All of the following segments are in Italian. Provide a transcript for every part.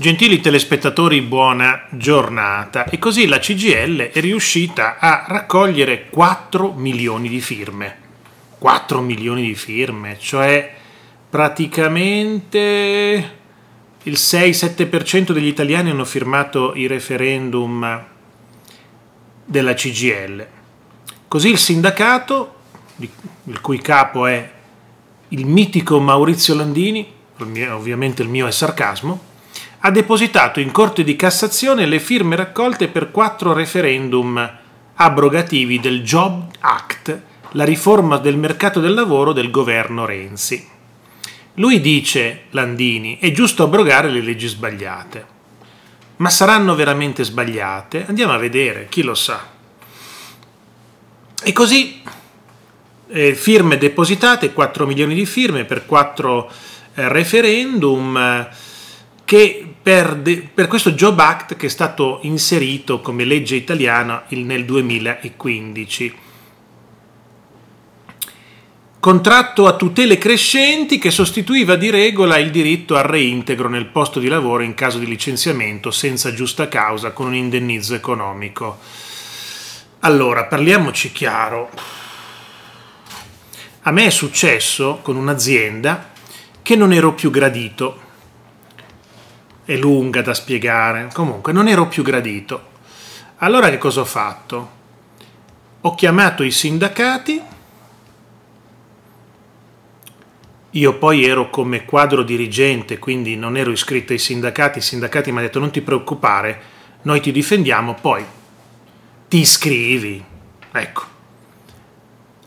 Gentili telespettatori, buona giornata. E così la CGL è riuscita a raccogliere 4 milioni di firme. 4 milioni di firme, cioè praticamente il 6-7% degli italiani hanno firmato il referendum della CGL. Così il sindacato, il cui capo è il mitico Maurizio Landini, ovviamente il mio è sarcasmo, ha depositato in Corte di Cassazione le firme raccolte per quattro referendum abrogativi del Job Act, la riforma del mercato del lavoro del governo Renzi. Lui dice, Landini, è giusto abrogare le leggi sbagliate. Ma saranno veramente sbagliate? Andiamo a vedere, chi lo sa. E così, eh, firme depositate, 4 milioni di firme per 4 eh, referendum, eh, che perde, per questo Job Act che è stato inserito come legge italiana nel 2015 contratto a tutele crescenti che sostituiva di regola il diritto al reintegro nel posto di lavoro in caso di licenziamento senza giusta causa con un indennizzo economico. Allora, parliamoci chiaro. A me è successo con un'azienda che non ero più gradito è lunga da spiegare. Comunque, non ero più gradito. Allora che cosa ho fatto? Ho chiamato i sindacati. Io poi ero come quadro dirigente, quindi non ero iscritto ai sindacati. I sindacati mi hanno detto non ti preoccupare, noi ti difendiamo, poi ti iscrivi. Ecco.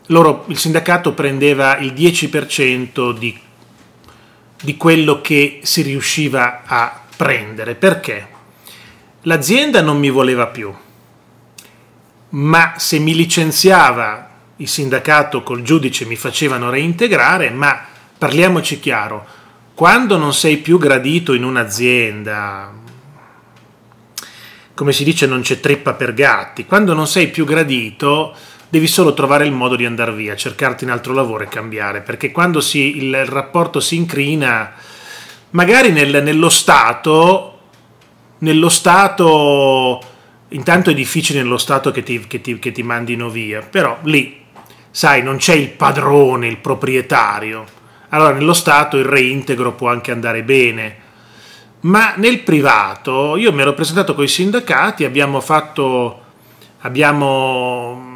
Loro, il sindacato prendeva il 10% di, di quello che si riusciva a prendere perché l'azienda non mi voleva più, ma se mi licenziava il sindacato col giudice mi facevano reintegrare, ma parliamoci chiaro, quando non sei più gradito in un'azienda, come si dice non c'è trippa per gatti, quando non sei più gradito devi solo trovare il modo di andare via, cercarti un altro lavoro e cambiare, perché quando si, il rapporto si incrina magari nel, nello stato, nello stato, intanto è difficile nello stato che ti, che, ti, che ti mandino via, però lì, sai, non c'è il padrone, il proprietario, allora nello stato il reintegro può anche andare bene. Ma nel privato, io mi ero presentato con i sindacati, abbiamo fatto, abbiamo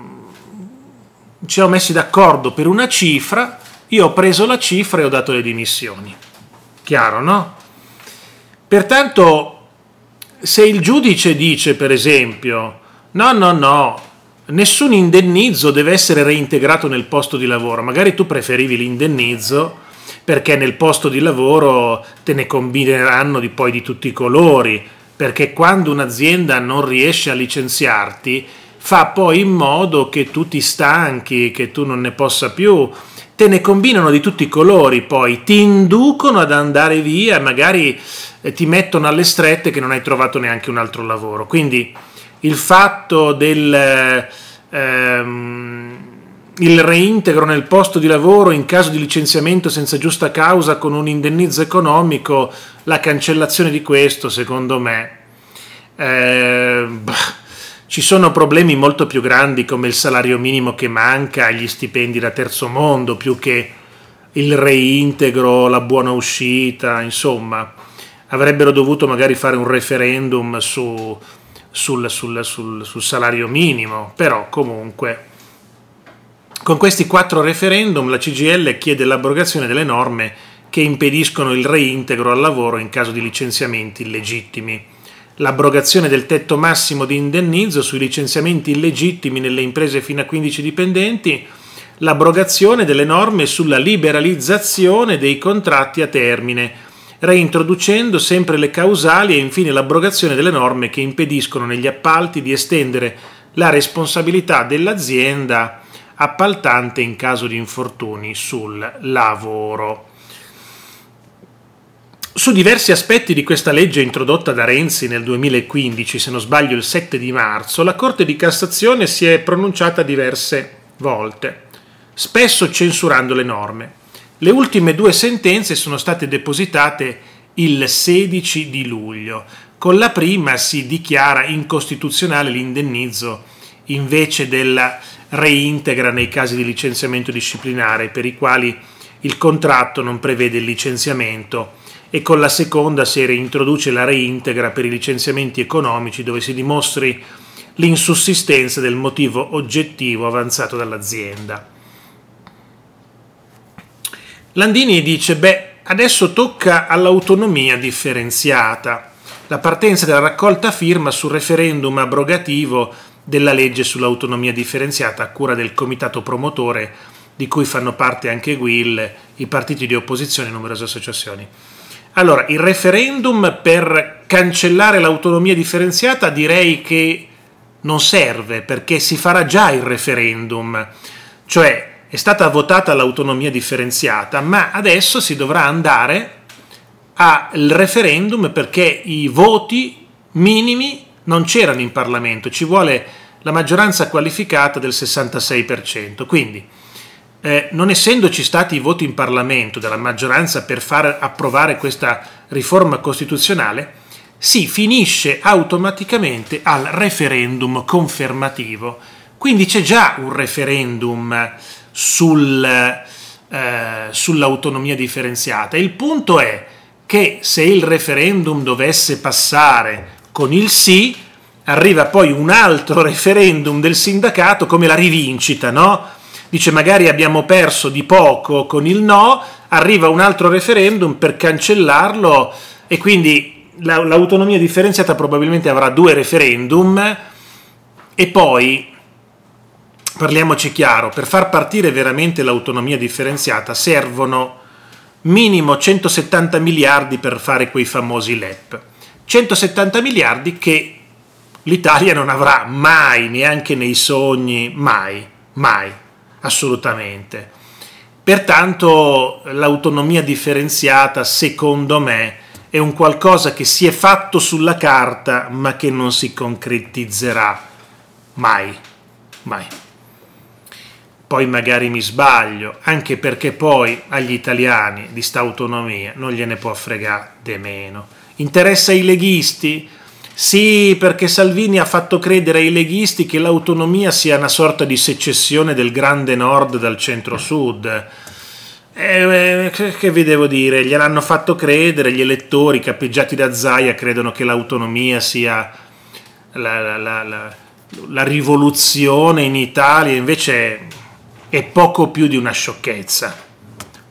ci siamo messi d'accordo per una cifra, io ho preso la cifra e ho dato le dimissioni. Chiaro, no? Pertanto, se il giudice dice, per esempio, no, no, no, nessun indennizzo deve essere reintegrato nel posto di lavoro, magari tu preferivi l'indennizzo perché nel posto di lavoro te ne combineranno di poi di tutti i colori, perché quando un'azienda non riesce a licenziarti fa poi in modo che tu ti stanchi, che tu non ne possa più te ne combinano di tutti i colori, poi ti inducono ad andare via, magari eh, ti mettono alle strette che non hai trovato neanche un altro lavoro. Quindi il fatto del eh, ehm, il reintegro nel posto di lavoro in caso di licenziamento senza giusta causa con un indennizzo economico, la cancellazione di questo, secondo me, eh, ci sono problemi molto più grandi come il salario minimo che manca, gli stipendi da terzo mondo, più che il reintegro, la buona uscita, insomma, avrebbero dovuto magari fare un referendum su, sul, sul, sul, sul salario minimo, però comunque con questi quattro referendum la CGL chiede l'abrogazione delle norme che impediscono il reintegro al lavoro in caso di licenziamenti illegittimi l'abrogazione del tetto massimo di indennizzo sui licenziamenti illegittimi nelle imprese fino a 15 dipendenti, l'abrogazione delle norme sulla liberalizzazione dei contratti a termine, reintroducendo sempre le causali e infine l'abrogazione delle norme che impediscono negli appalti di estendere la responsabilità dell'azienda appaltante in caso di infortuni sul lavoro su diversi aspetti di questa legge introdotta da Renzi nel 2015, se non sbaglio il 7 di marzo, la Corte di Cassazione si è pronunciata diverse volte, spesso censurando le norme. Le ultime due sentenze sono state depositate il 16 di luglio. Con la prima si dichiara incostituzionale l'indennizzo invece della reintegra nei casi di licenziamento disciplinare per i quali il contratto non prevede il licenziamento e con la seconda si reintroduce la reintegra per i licenziamenti economici dove si dimostri l'insussistenza del motivo oggettivo avanzato dall'azienda. Landini dice, beh, adesso tocca all'autonomia differenziata, la partenza della raccolta firma sul referendum abrogativo della legge sull'autonomia differenziata a cura del comitato promotore di cui fanno parte anche Guil, i partiti di opposizione e numerose associazioni. Allora, il referendum per cancellare l'autonomia differenziata direi che non serve perché si farà già il referendum, cioè è stata votata l'autonomia differenziata, ma adesso si dovrà andare al referendum perché i voti minimi non c'erano in Parlamento, ci vuole la maggioranza qualificata del 66%. Quindi eh, non essendoci stati i voti in Parlamento della maggioranza per far approvare questa riforma costituzionale, si finisce automaticamente al referendum confermativo. Quindi c'è già un referendum sul, eh, sull'autonomia differenziata. Il punto è che se il referendum dovesse passare con il sì, arriva poi un altro referendum del sindacato come la rivincita, no? dice magari abbiamo perso di poco con il no, arriva un altro referendum per cancellarlo e quindi l'autonomia differenziata probabilmente avrà due referendum e poi parliamoci chiaro, per far partire veramente l'autonomia differenziata servono minimo 170 miliardi per fare quei famosi LEP. 170 miliardi che l'Italia non avrà mai, neanche nei sogni, mai, mai, assolutamente. Pertanto l'autonomia differenziata, secondo me, è un qualcosa che si è fatto sulla carta ma che non si concretizzerà mai, mai. Poi magari mi sbaglio, anche perché poi agli italiani di sta autonomia non gliene può fregare de meno. Interessa i leghisti? Sì, perché Salvini ha fatto credere ai leghisti che l'autonomia sia una sorta di secessione del grande nord dal centro-sud. Eh, eh che vi devo dire? Gliel'hanno fatto credere, gli elettori capeggiati da Zaia credono che l'autonomia sia la, la, la, la rivoluzione in Italia, invece è poco più di una sciocchezza.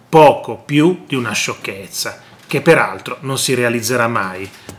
Poco più di una sciocchezza, che peraltro non si realizzerà mai